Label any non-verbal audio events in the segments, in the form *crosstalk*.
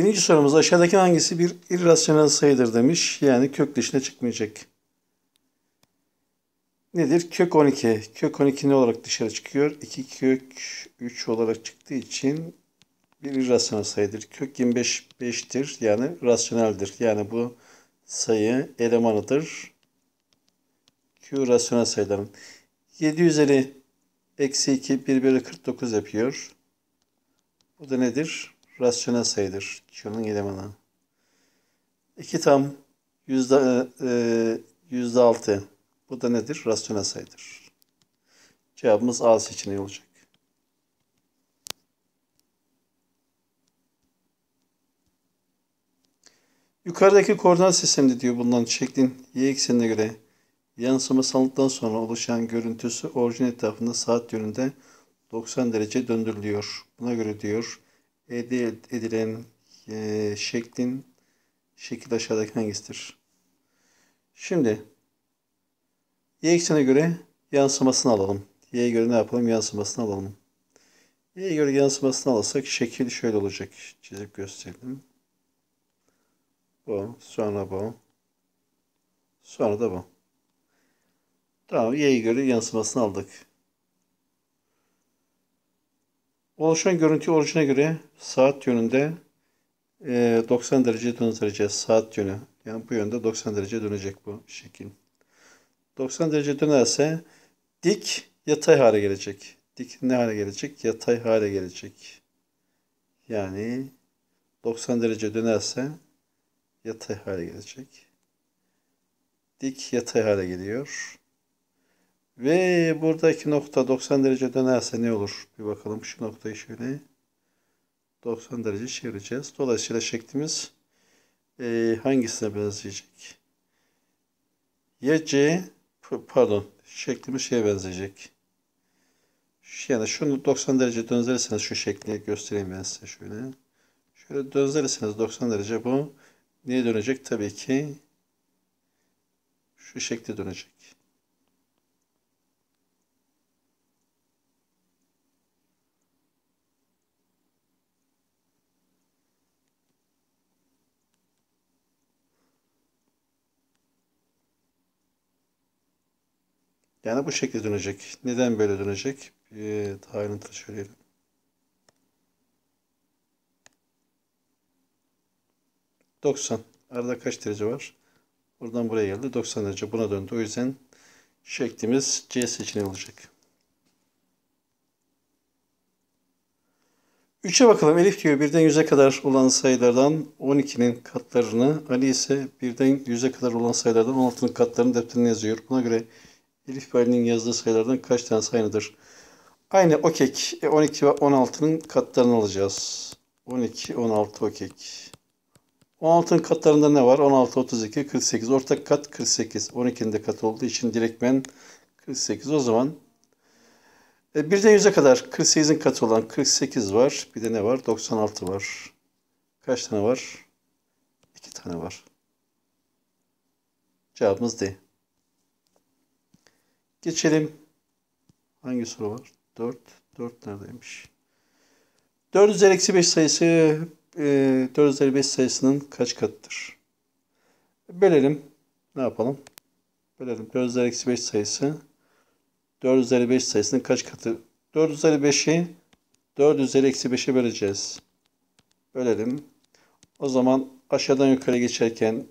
Birinci sorumuz aşağıdaki hangisi bir irrasyonel sayıdır demiş. Yani kök dışına çıkmayacak. Nedir? Kök 12. Kök 12 ne olarak dışarı çıkıyor? 2 kök 3 olarak çıktığı için bir irrasyonel sayıdır. Kök 25 5'tir. Yani rasyoneldir. Yani bu sayı elemanıdır. Q rasyonel sayıların. 7 üzeri eksi 2 1 bölü 49 yapıyor. Bu da nedir? rasyonel sayıdır. Şunun elemanı. İki tam yüzde, e, e, yüzde altı. Bu da nedir? Rasyonel sayıdır. Cevabımız A seçeneği olacak. Yukarıdaki koordinat sisteminde diyor bundan şeklin y eksenine göre yansıma sandıktan sonra oluşan görüntüsü orijin etrafında saat yönünde 90 derece döndürülüyor. Buna göre diyor elde edilen e, şeklin şekil aşağıdaki hangisidir? Şimdi y eksene göre yansımasını alalım. Y'ye göre ne yapalım? Yansımasını alalım. Y'ye göre yansımasını alırsak şekil şöyle olacak. Çizip gösterelim. Bu, sonra bu. Sonra da bu. Tamam, y'ye göre yansımasını aldık. Oluşan görüntü orijine göre saat yönünde 90 e, derece döneceğiz saat yönü. Yani bu yönde 90 derece dönecek bu şekil. 90 derece dönerse dik yatay hale gelecek. Dik ne hale gelecek? Yatay hale gelecek. Yani 90 derece dönerse yatay hale gelecek. Dik yatay hale geliyor. Ve buradaki nokta 90 derece dönerse ne olur? Bir bakalım şu noktayı şöyle 90 derece çevireceğiz. Dolayısıyla şeklimiz e, hangisine benzeyecek? Ya C pardon şeklimiz şeye benzeyecek. Yani şunu 90 derece döndürürseniz şu şekli göstereyim ben size şöyle. Şöyle döndürürseniz 90 derece bu neye dönecek? Tabii ki şu şekle dönecek. Yani bu şekilde dönecek. Neden böyle dönecek? Bir daha ayrıntılı söyleyelim. Doksan. Arada kaç derece var? Buradan buraya geldi. 90 derece buna döndü. O yüzden şeklimiz C seçeneği olacak. 3'e bakalım. Elif diyor birden 100'e kadar olan sayılardan 12'nin katlarını, Ali ise birden 100'e kadar olan sayılardan 16'nın katlarını defterine yazıyor. Buna göre Elif Berlin'in yazdığı sayılardan kaç tanesi aynıdır? Aynı okek 12 e, ve 16'nın katlarını alacağız. 12, 16 okek. 16'nın katlarında ne var? 16, 32, 48. Ortak kat 48. 12'nin de katı olduğu için direktmen 48. O zaman e, 1'den 100'e kadar 48'in katı olan 48 var. Bir de ne var? 96 var. Kaç tane var? 2 tane var. Cevabımız D. Geçelim. Hangi soru var? 4. 4 neredeymiş? 4 üzeri eksi 5 sayısı e, 4 üzeri 5 sayısının kaç katıdır? Bölelim. Ne yapalım? Bölelim. 4 üzeri eksi 5 sayısı 4 üzeri 5 sayısının kaç katı? 4 üzeri 5'i 4 üzeri eksi 5'e böleceğiz. Bölelim. O zaman aşağıdan yukarı geçerken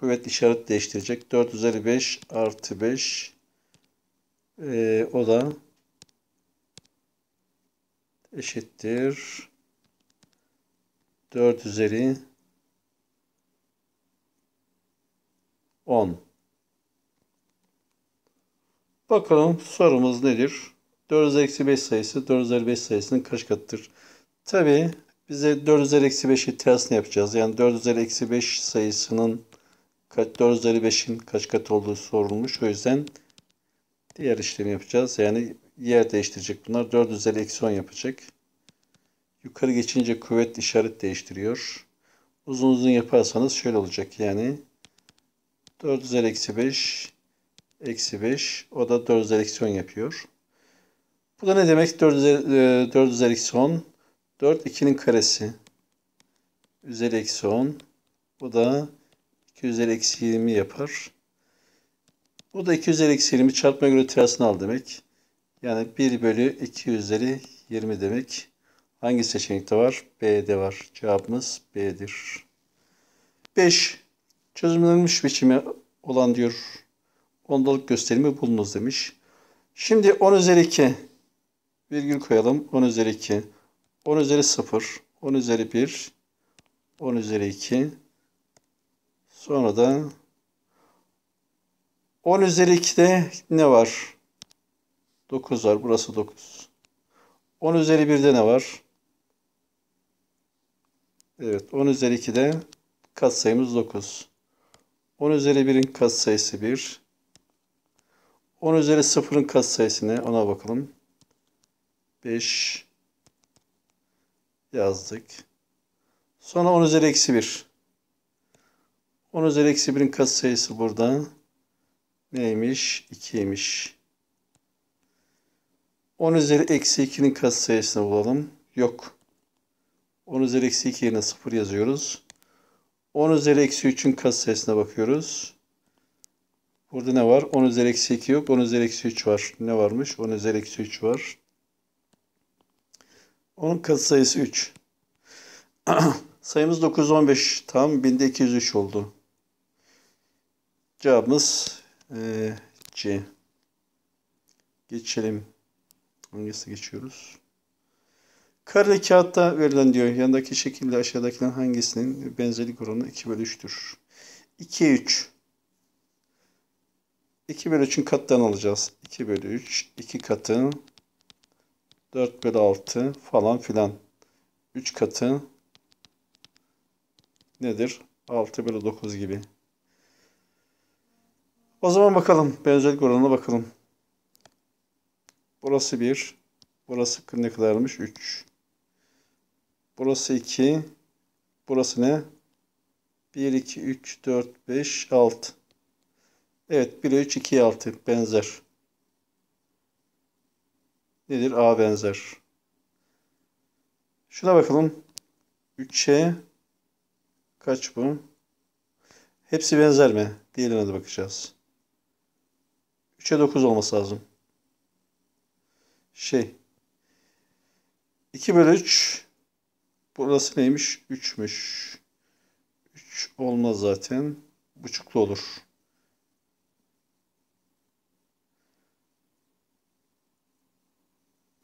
kuvvet işaret değiştirecek. 4 üzeri 5 artı 5 ee, o da eşittir 4 üzeri 10. Bakalım sorumuz nedir? 4 üzeri eksi 5 sayısı 4 üzeri 5 sayısının kaç katıdır? Tabi bize 4 üzeri eksi 5'i tersini yapacağız. Yani 4 üzeri eksi 5 sayısının 4 üzeri 5'in kaç kat olduğu sorulmuş. O yüzden diğer işlemi yapacağız. Yani yer değiştirecek bunlar. 4 üzeri eksi 10 yapacak. Yukarı geçince kuvvet işaret değiştiriyor. Uzun uzun yaparsanız şöyle olacak. Yani 4 üzeri eksi 5 eksi 5 o da 4 üzeri eksi 10 yapıyor. Bu da ne demek? 4 üzeri, 4 e, üzeri eksi 10 4 2'nin karesi üzeri eksi 10 bu da 2 üzeri eksi 20 yapar. Bu da 2 üzeri eksi 20 çarpma göre terasını al demek. Yani 1 bölü 2 üzeri 20 demek. Hangi seçenekte var? B'de var. Cevabımız B'dir. 5. Çözümlenmiş biçimi olan diyor ondalık gösterimi bulunuz demiş. Şimdi 10 üzeri 2 virgül koyalım. 10 üzeri 2, 10 üzeri 0, 10 üzeri 1, 10 üzeri 2, Sonra da 10 üzeri 2'de ne var? 9 var. Burası 9. 10 üzeri 1'de ne var? Evet. 10 üzeri 2'de katsayımız 9. 10 üzeri 1'in katsayısı 1. 10 üzeri 0'ın katsayısı ne? Ona bakalım. 5 yazdık. Sonra 10 üzeri eksi 1. 10 üzeri eksi 1'in katsayısı burada neymiş? 2'ymiş. 10 üzeri eksi 2'nin katsayısını bulalım. Yok. 10 üzeri eksi 2 yerine 0 yazıyoruz. 10 üzeri eksi 3'ün katsayısına bakıyoruz. Burada ne var? 10 üzeri eksi 2 yok. 10 üzeri eksi 3 var. Ne varmış? 10 üzeri eksi 3 var. Onun katsayısı 3. *clears throat* Sayımız 915. Tam 1203 oldu. Cevabımız e, C. Geçelim. Hangisine geçiyoruz? Kareli kağıtta verilen diyor. Yanındaki şekilde aşağıdakilerin hangisinin benzerlik oranı 2 bölü 3'tür? 2'ye 3. 2 bölü 3'ün katlarını alacağız. 2 bölü 3, 2 katı, 4 bölü 6 falan filan. 3 katı nedir? 6 bölü 9 gibi. O zaman bakalım. Benzerlik oranına bakalım. Burası 1. Burası ne kadarmış? 3. Burası 2. Burası ne? 1, 2, 3, 4, 5, 6. Evet 1'e 3, 2'ye 6 benzer. Nedir? A benzer. Şuna bakalım. 3'e kaç bu? Hepsi benzer mi? Diğerine de bakacağız. 3'e 9 olması lazım. Şey. 2 bölü 3. Burası neymiş? 3'müş. 3 olmaz zaten. Buçuklu olur.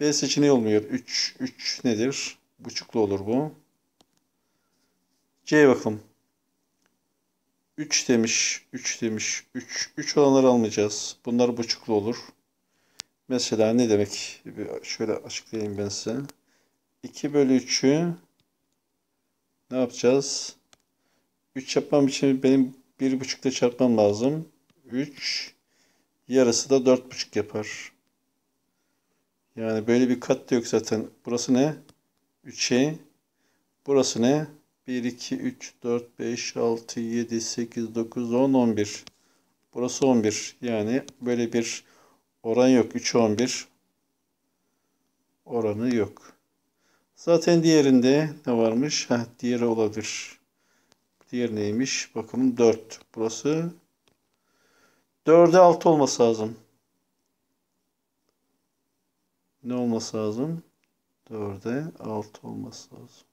B seçeneği olmuyor. 3. 3 nedir? Buçuklu olur bu. C bakalım. 3 demiş, 3 demiş, 3. 3 olanları almayacağız. Bunlar buçuklu olur. Mesela ne demek? Bir şöyle açıklayayım ben size. 2 bölü 3'ü ne yapacağız? 3 yapmam için benim 1,5'ta çarpmam lazım. 3 yarısı da 4,5 yapar. Yani böyle bir kat da yok zaten. Burası ne? 3'e. Burası ne? 1, 2, 3, 4, 5, 6, 7, 8, 9, 10, 11. Burası 11. Yani böyle bir oran yok. 3, 11 oranı yok. Zaten diğerinde ne varmış? Heh, diğeri olabilir. Diğer neymiş? Bakalım 4. Burası 4'e 6 olması lazım. Ne olması lazım? 4'e 6 olması lazım.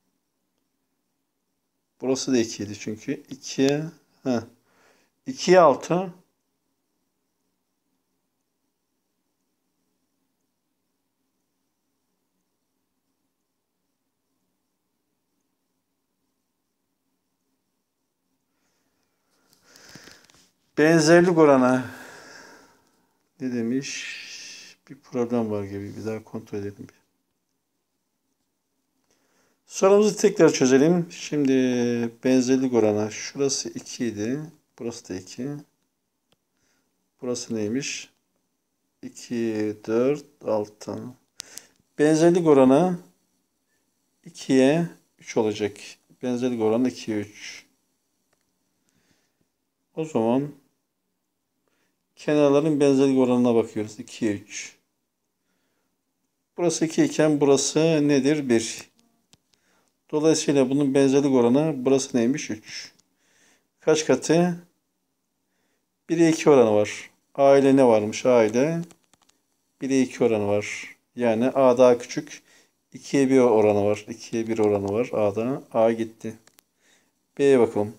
Burası da 2'ydi çünkü. 2'ye heh. 2'ye 6 Benzerlik oranı ne demiş? Bir problem var gibi. Bir daha kontrol edelim. Sorumuzu tekrar çözelim. Şimdi benzerlik oranı şurası 2 idi. Burası da 2. Burası neymiş? 2, 4, 6. Benzerlik oranı 2'ye 3 olacak. Benzerlik oranı 2'ye 3. O zaman kenarların benzerlik oranına bakıyoruz. 2'ye 3. Burası 2 iken burası nedir? 1. Dolayısıyla bunun benzerlik oranı burası neymiş? 3. Kaç katı? 1'e 2 oranı var. A ile ne varmış? A ile 1'e 2 oranı var. Yani A daha küçük. 2'ye 1 oranı var. 2'ye 1 oranı var A'da. A gitti. B'ye bakalım.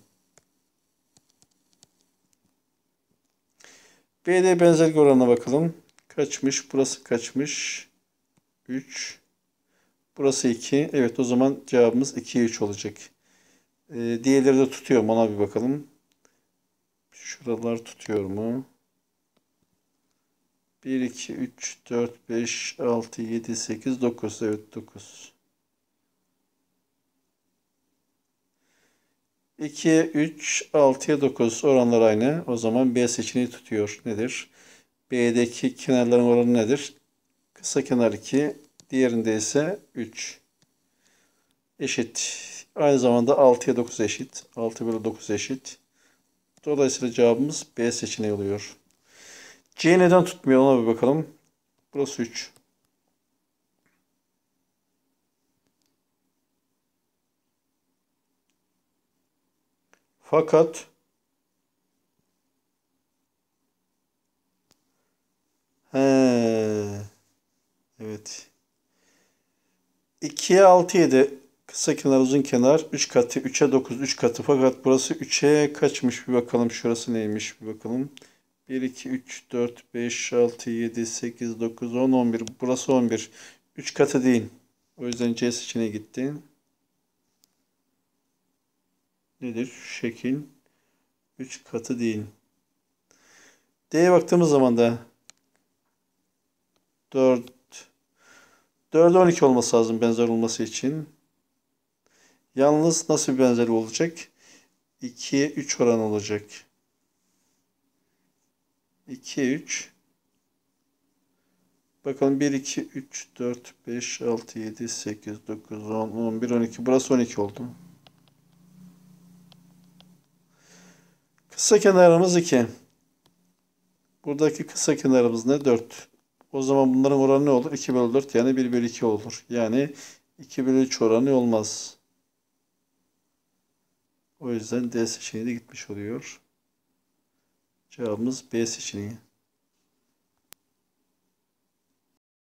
B'de benzerlik oranına bakalım. Kaçmış? Burası kaçmış? 3. Burası 2. Evet o zaman cevabımız 2'ye 3 olacak. Ee, diğerleri de tutuyor mu? Ona bir bakalım. Şuralar tutuyor mu? 1, 2, 3, 4, 5, 6, 7, 8, 9. Evet 9. 2'ye 3, 6'ya 9 oranlar aynı. O zaman B seçeneği tutuyor. Nedir? B'deki kenarların oranı nedir? Kısa kenar 2, Diğerinde ise 3 eşit. Aynı zamanda 6'ya 9 eşit. 6 bölü 9 eşit. Dolayısıyla cevabımız B seçeneği oluyor. C neden tutmuyor ona bir bakalım. Burası 3. Fakat he, evet. 2'ye 6, 7 kısa kenar uzun kenar 3 katı 3'e 9 3 katı fakat burası 3'e kaçmış bir bakalım şurası neymiş bir bakalım. 1, 2, 3, 4, 5, 6, 7, 8, 9, 10, 11. Burası 11. 3 katı değil. O yüzden C seçeneği gitti. Nedir? şekil. 3 katı değil. D'ye baktığımız zaman da 4, 4'e 12 olması lazım benzer olması için. Yalnız nasıl bir benzerlik olacak? 2'ye 3 oran olacak. 2'ye 3. Bakalım 1, 2, 3, 4, 5, 6, 7, 8, 9, 10, 11, 12. Burası 12 oldu. Kısa kenarımız 2. Buradaki kısa kenarımız ne? 4. O zaman bunların oranı ne olur? 2 bölü 4 yani 1 bölü 2 olur. Yani 2 bölü 3 oranı olmaz. O yüzden D seçeneği de gitmiş oluyor. Cevabımız B seçeneği.